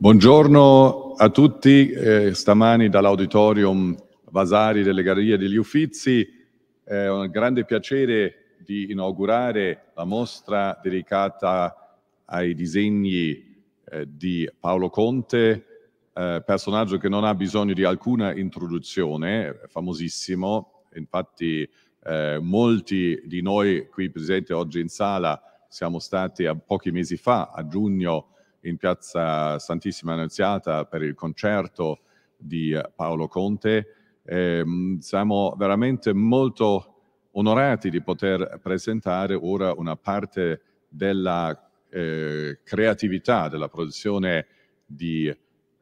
Buongiorno a tutti, eh, stamani dall'auditorium Vasari delle Gallerie degli Uffizi. È un grande piacere di inaugurare la mostra dedicata ai disegni eh, di Paolo Conte, eh, personaggio che non ha bisogno di alcuna introduzione, famosissimo, infatti eh, molti di noi qui presenti oggi in sala siamo stati pochi mesi fa, a giugno, in piazza Santissima Annunziata per il concerto di Paolo Conte. Eh, siamo veramente molto onorati di poter presentare ora una parte della eh, creatività, della produzione di, eh,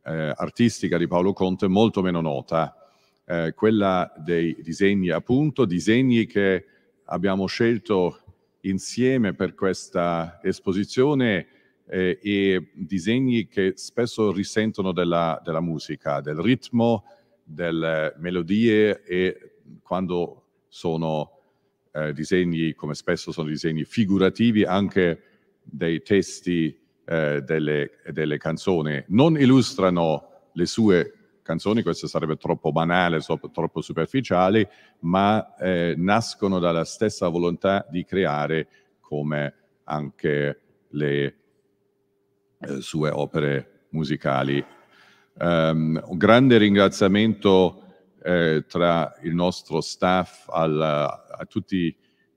artistica di Paolo Conte molto meno nota, eh, quella dei disegni, appunto, disegni che abbiamo scelto insieme per questa esposizione eh, e disegni che spesso risentono della, della musica, del ritmo, delle eh, melodie e quando sono eh, disegni, come spesso sono disegni figurativi, anche dei testi eh, delle, delle, canzoni, non illustrano le sue canzoni, questo sarebbe troppo banale, troppo superficiale, ma eh, nascono dalla stessa volontà di creare come anche le eh, sue opere musicali. Um, un grande ringraziamento eh, tra il nostro staff al, a tutti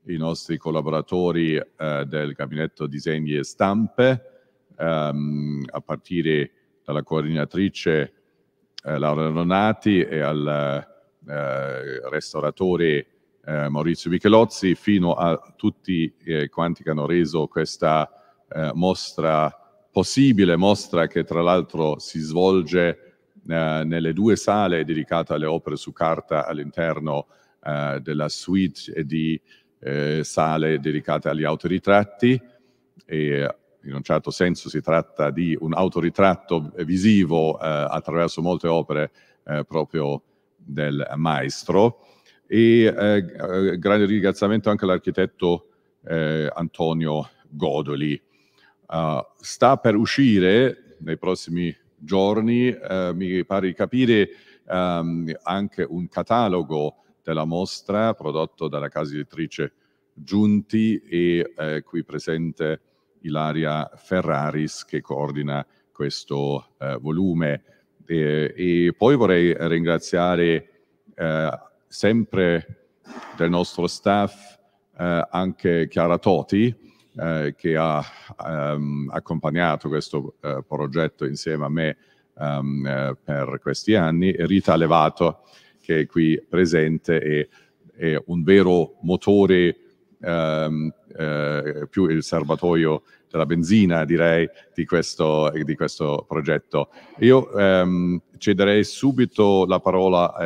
i nostri collaboratori eh, del Gabinetto Disegni e Stampe, um, a partire dalla coordinatrice eh, Laura Ronati e al eh, restauratore Maurizio Michelozzi, fino a tutti quanti che hanno reso questa mostra possibile mostra che tra l'altro si svolge eh, nelle due sale dedicate alle opere su carta all'interno eh, della suite e di eh, sale dedicate agli autoritratti e in un certo senso si tratta di un autoritratto visivo eh, attraverso molte opere eh, proprio del maestro e eh, grande ringraziamento anche all'architetto Antonio Godoli Uh, sta per uscire nei prossimi giorni, uh, mi pare di capire, um, anche un catalogo della mostra prodotto dalla casa editrice Giunti e eh, qui presente Ilaria Ferraris che coordina questo eh, volume. E, e, poi vorrei ringraziare eh, sempre del nostro staff eh, anche Chiara Toti, eh, che ha ehm, accompagnato questo eh, progetto insieme a me ehm, eh, per questi anni, Rita Levato, che è qui presente e è un vero motore, ehm, eh, più il serbatoio della benzina, direi, di questo, di questo progetto. Io ehm, cederei subito la parola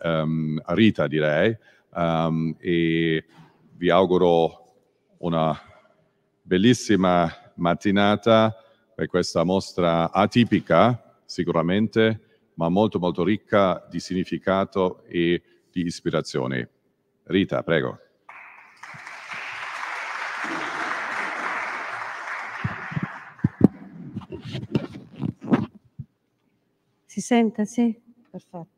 eh, ehm, a Rita, direi, ehm, e vi auguro una bellissima mattinata per questa mostra atipica sicuramente, ma molto molto ricca di significato e di ispirazione. Rita, prego. Si sente, sì? Perfetto.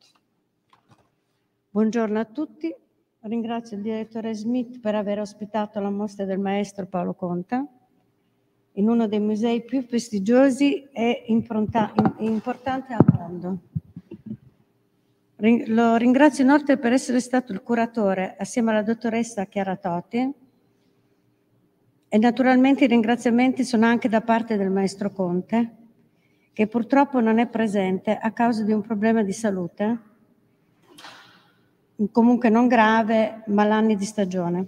Buongiorno a tutti, Ringrazio il direttore Smith per aver ospitato la mostra del maestro Paolo Conta in uno dei musei più prestigiosi e importanti al mondo. Lo ringrazio inoltre per essere stato il curatore assieme alla dottoressa Chiara Totti e naturalmente i ringraziamenti sono anche da parte del maestro Conte che purtroppo non è presente a causa di un problema di salute comunque non grave, malanni di stagione.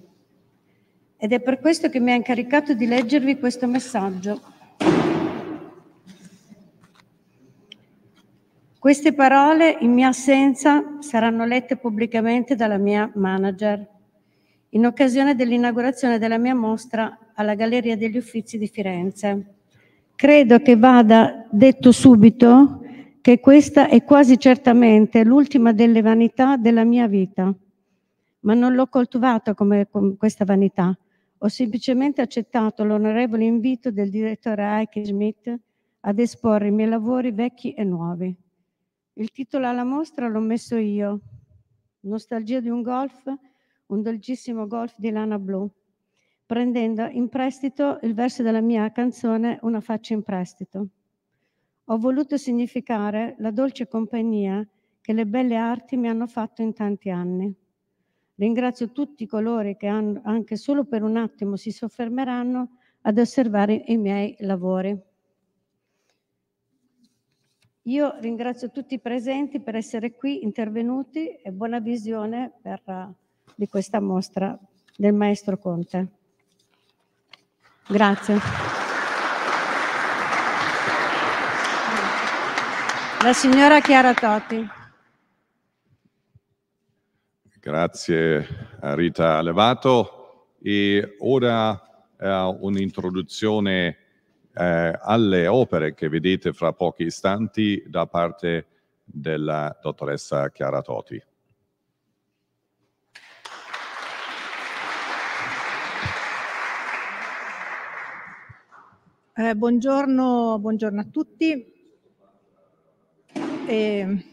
Ed è per questo che mi ha incaricato di leggervi questo messaggio. Queste parole, in mia assenza, saranno lette pubblicamente dalla mia manager in occasione dell'inaugurazione della mia mostra alla Galleria degli Uffizi di Firenze. Credo che vada detto subito che questa è quasi certamente l'ultima delle vanità della mia vita, ma non l'ho coltivata come, come questa vanità. Ho semplicemente accettato l'onorevole invito del direttore Heike Schmidt ad esporre i miei lavori vecchi e nuovi. Il titolo alla mostra l'ho messo io, Nostalgia di un golf, un dolcissimo golf di lana blu, prendendo in prestito il verso della mia canzone Una faccia in prestito. Ho voluto significare la dolce compagnia che le belle arti mi hanno fatto in tanti anni. Ringrazio tutti coloro che anche solo per un attimo si soffermeranno ad osservare i miei lavori. Io ringrazio tutti i presenti per essere qui, intervenuti e buona visione per, uh, di questa mostra del maestro Conte. Grazie. La signora Chiara Totti. Grazie eh, Rita Levato e ora eh, un'introduzione eh, alle opere che vedete fra pochi istanti da parte della dottoressa Chiara Totti. Eh, buongiorno, buongiorno a tutti. E... Um,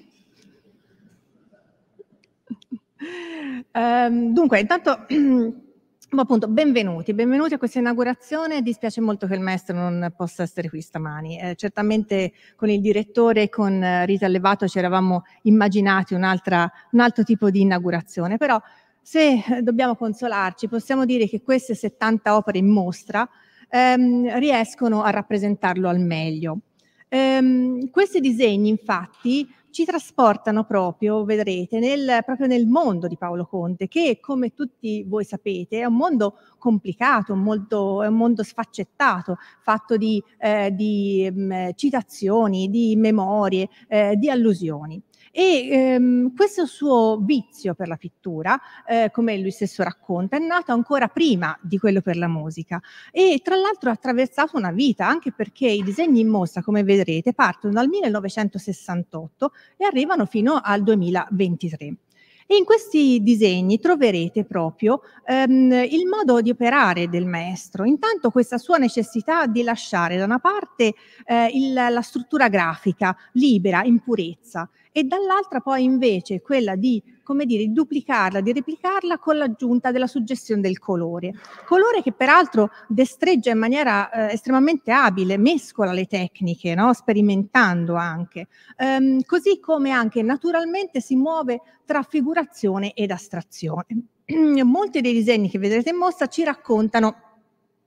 ehm, dunque, intanto... appunto, benvenuti, benvenuti a questa inaugurazione. Dispiace molto che il maestro non possa essere qui stamani. Eh, certamente con il direttore e con eh, Rita Levato ci eravamo immaginati un altro tipo di inaugurazione, però se eh, dobbiamo consolarci possiamo dire che queste 70 opere in mostra ehm, riescono a rappresentarlo al meglio. Ehm, questi disegni, infatti, ci trasportano proprio, vedrete, nel, proprio nel mondo di Paolo Conte, che come tutti voi sapete è un mondo complicato, molto, è un mondo sfaccettato, fatto di, eh, di mh, mm, citazioni, di memorie, eh, di allusioni. E ehm, questo suo vizio per la pittura, eh, come lui stesso racconta, è nato ancora prima di quello per la musica e tra l'altro ha attraversato una vita, anche perché i disegni in mostra, come vedrete, partono dal 1968 e arrivano fino al 2023. E in questi disegni troverete proprio ehm, il modo di operare del maestro, intanto questa sua necessità di lasciare da una parte eh, il, la struttura grafica libera, in purezza, e dall'altra poi invece quella di come dire, duplicarla, di replicarla con l'aggiunta della suggestione del colore. Colore che peraltro destreggia in maniera eh, estremamente abile, mescola le tecniche, no? sperimentando anche, ehm, così come anche naturalmente si muove tra figurazione ed astrazione. Molti dei disegni che vedrete in mostra ci raccontano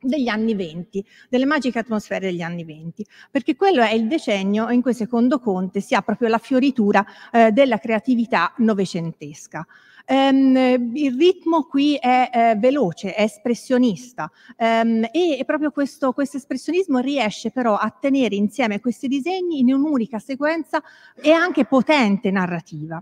degli anni 20, delle magiche atmosfere degli anni 20, perché quello è il decennio in cui secondo Conte si ha proprio la fioritura eh, della creatività novecentesca. Um, il ritmo qui è uh, veloce, è espressionista um, e, e proprio questo, questo espressionismo riesce però a tenere insieme questi disegni in un'unica sequenza e anche potente narrativa.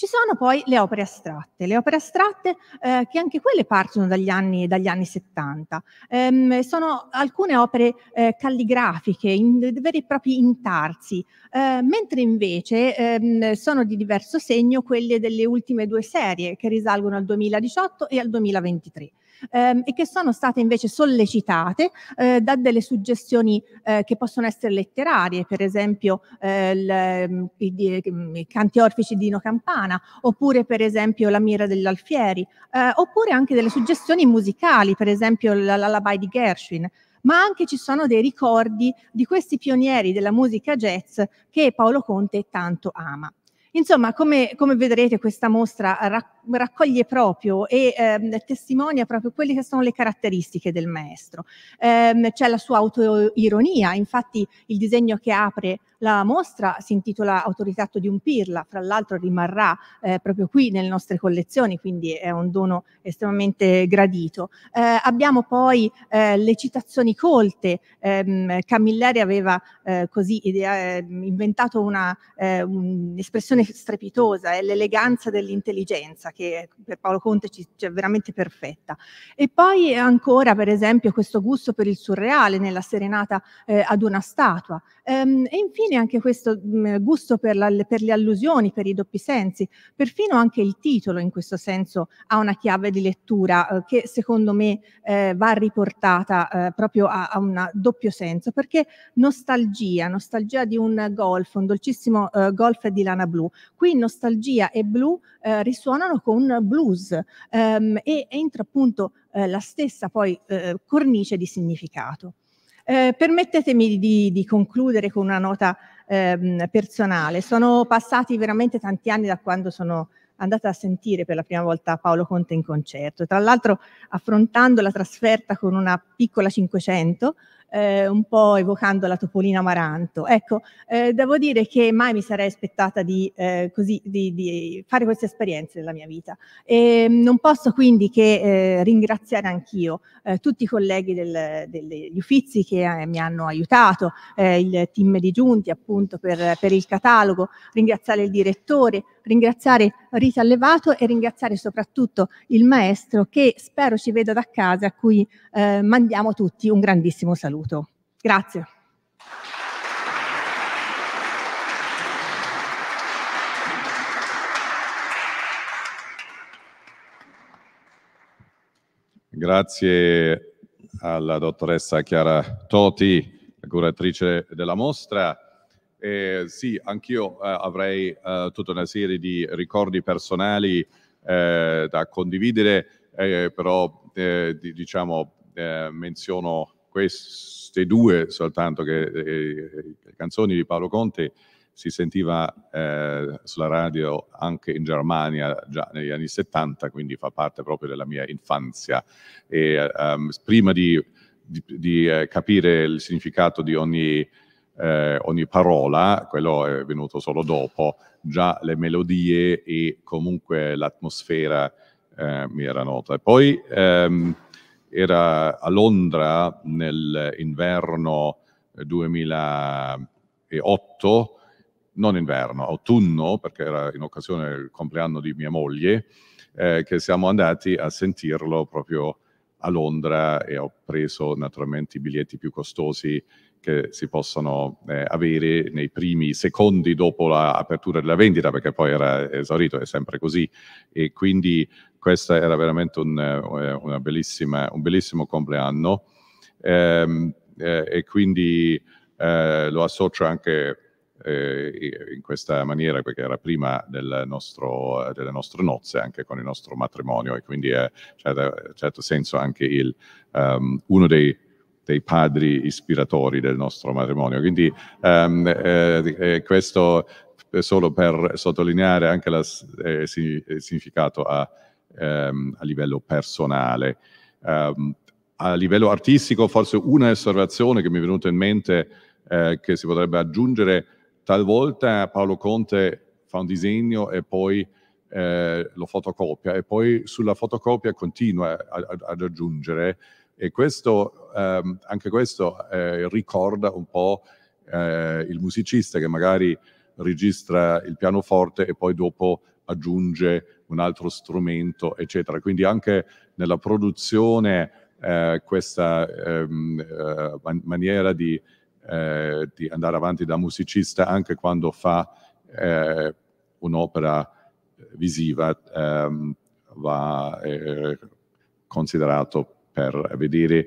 Ci sono poi le opere astratte, le opere astratte eh, che anche quelle partono dagli anni, dagli anni 70. Ehm, sono alcune opere eh, calligrafiche, in, veri e propri intarsi, eh, mentre invece ehm, sono di diverso segno quelle delle ultime due serie che risalgono al 2018 e al 2023. Ehm, e che sono state invece sollecitate eh, da delle suggestioni eh, che possono essere letterarie, per esempio eh, l, i, i, i canti orfici di Dino Campana, Fontana, oppure per esempio La mira dell'Alfieri, eh, oppure anche delle suggestioni musicali, per esempio l'Alabai di Gershwin ma anche ci sono dei ricordi di questi pionieri della musica jazz che Paolo Conte tanto ama. Insomma, come, come vedrete, questa mostra racconta raccoglie proprio e ehm, testimonia proprio quelle che sono le caratteristiche del maestro. Ehm, c'è la sua autoironia, infatti il disegno che apre la mostra si intitola Autoritratto di un pirla, fra l'altro rimarrà eh, proprio qui nelle nostre collezioni, quindi è un dono estremamente gradito. Eh, abbiamo poi eh, le citazioni colte, ehm, Camilleri aveva eh, così ehm, inventato un'espressione eh, strepitosa, è l'eleganza dell'intelligenza esperienza che per Paolo Conte ci, cioè, veramente perfetta. E poi ancora, per esempio, questo gusto per il surreale nella serenata eh, ad una statua. Ehm, e infine anche questo mh, mm, gusto per, la, per le allusioni, per i doppi sensi. Perfino anche il titolo in questo senso ha una chiave di lettura eh, che secondo me eh, va riportata eh, proprio a, a un doppio senso, perché nostalgia, nostalgia di un golf, un dolcissimo eh, golf di lana blu. Qui nostalgia e blu eh, risuonano con blues ehm, e entra appunto eh, la stessa poi eh, cornice di significato. Eh, permettetemi di, di, concludere con una nota ehm, personale. Sono passati veramente tanti anni da quando sono andata a sentire per la prima volta Paolo Conte in concerto. Tra l'altro affrontando la trasferta con una piccola 500, eh, un po' evocando la Topolina Amaranto. Ecco, eh, devo dire che mai mi sarei aspettata di, eh, così, di, di fare queste esperienze nella mia vita. E ehm, non posso quindi che eh, ringraziare anch'io eh, tutti i colleghi del, degli uffizi che eh, mi hanno aiutato, eh, il team di Giunti appunto per, per il catalogo, ringraziare il direttore, ringraziare Rita Allevato e ringraziare soprattutto il maestro che spero ci veda da casa a cui eh, mandiamo tutti un grandissimo saluto saluto. Grazie. Grazie alla dottoressa Chiara Toti, curatrice della mostra. Eh, sì, anch'io eh, avrei eh, tutta una serie di ricordi personali eh, da condividere, eh, però eh, diciamo menziono queste due soltanto che, eh, eh canzoni di Paolo Conte si sentiva eh, sulla radio anche in Germania già negli anni 70, quindi fa parte proprio della mia infanzia. E, um, prima di, di, di eh, capire il significato di ogni, eh, ogni, parola, quello è venuto solo dopo, già le melodie e comunque l'atmosfera eh, mi era nota. poi... Um, era a Londra nell'inverno 2008, eh, non inverno, autunno, perché era in occasione del compleanno di mia moglie, eh, che siamo andati a sentirlo proprio a Londra e ho preso naturalmente i biglietti più costosi che si possono eh, avere nei primi secondi dopo l'apertura della vendita, perché poi era esaurito, è sempre così. E quindi questo era veramente un, eh, un bellissimo compleanno ehm, eh, e quindi eh, lo associo anche eh, in questa maniera perché era prima del nostro, delle nostre nozze anche con il nostro matrimonio e quindi è eh, in certo, certo senso anche il, um, uno dei, dei padri ispiratori del nostro matrimonio. Quindi um, questo solo per sottolineare anche il significato a ehm, a livello personale. Um, a livello artistico, forse una osservazione che mi è venuta in mente eh, che si potrebbe aggiungere, talvolta Paolo Conte fa un disegno e poi eh, lo fotocopia e poi sulla fotocopia continua a, a, ad aggiungere e questo, ehm, anche questo eh, ricorda un po' eh, il musicista che magari registra il pianoforte e poi dopo aggiunge un altro strumento, eccetera. Quindi anche nella produzione eh, questa ehm, eh, man- maniera di, eh, di, andare avanti da musicista anche quando fa eh, un'opera visiva ehm, va eh, considerato per eh, vedere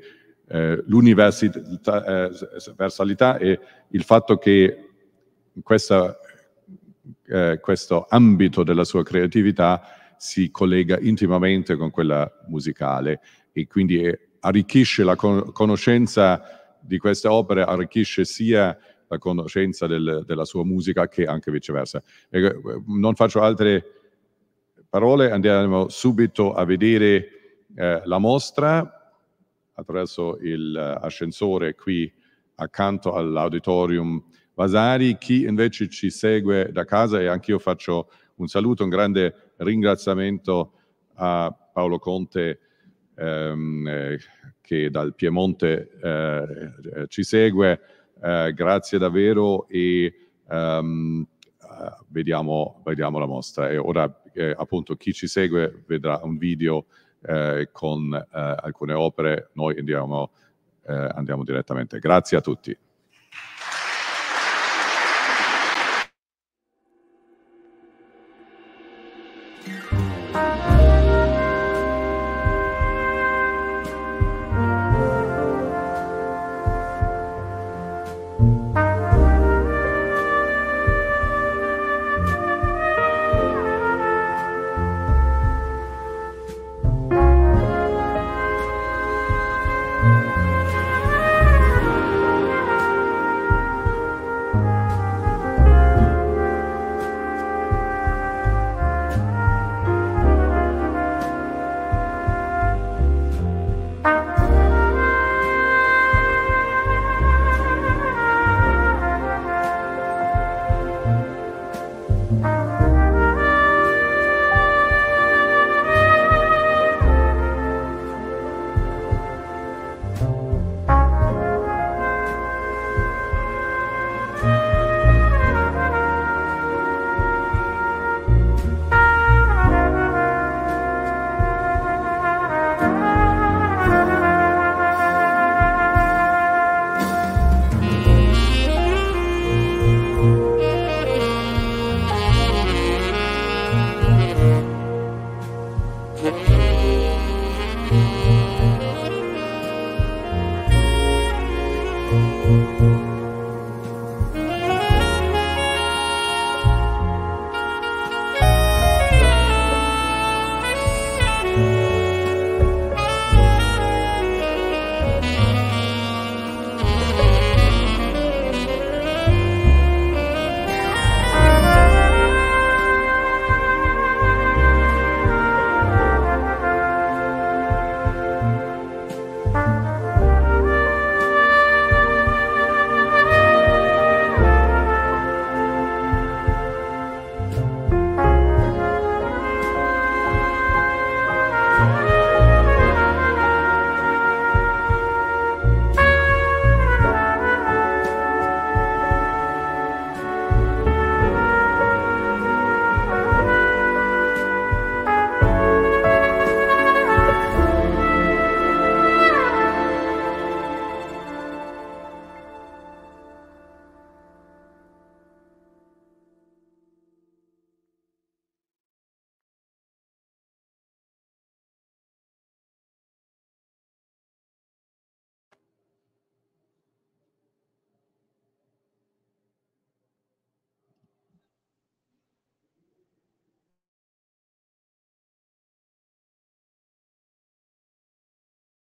l'universalità e il fatto che questa eh, questo ambito della sua creatività si collega intimamente con quella musicale e quindi arricchisce la con conoscenza di queste opere, arricchisce sia la conoscenza del, della sua musica che anche viceversa. E, eh, non faccio altre parole, andiamo subito a vedere eh, la mostra attraverso l'ascensore eh, qui accanto all'auditorium Vasari, chi invece ci segue da casa e anch'io faccio un saluto, un grande ringraziamento a Paolo Conte ehm, eh, che dal Piemonte eh, ci segue, eh, grazie davvero e ehm, eh, vediamo, vediamo, la mostra. E ora eh, appunto chi ci segue vedrà un video con alcune opere, noi andiamo, andiamo direttamente. Grazie a tutti.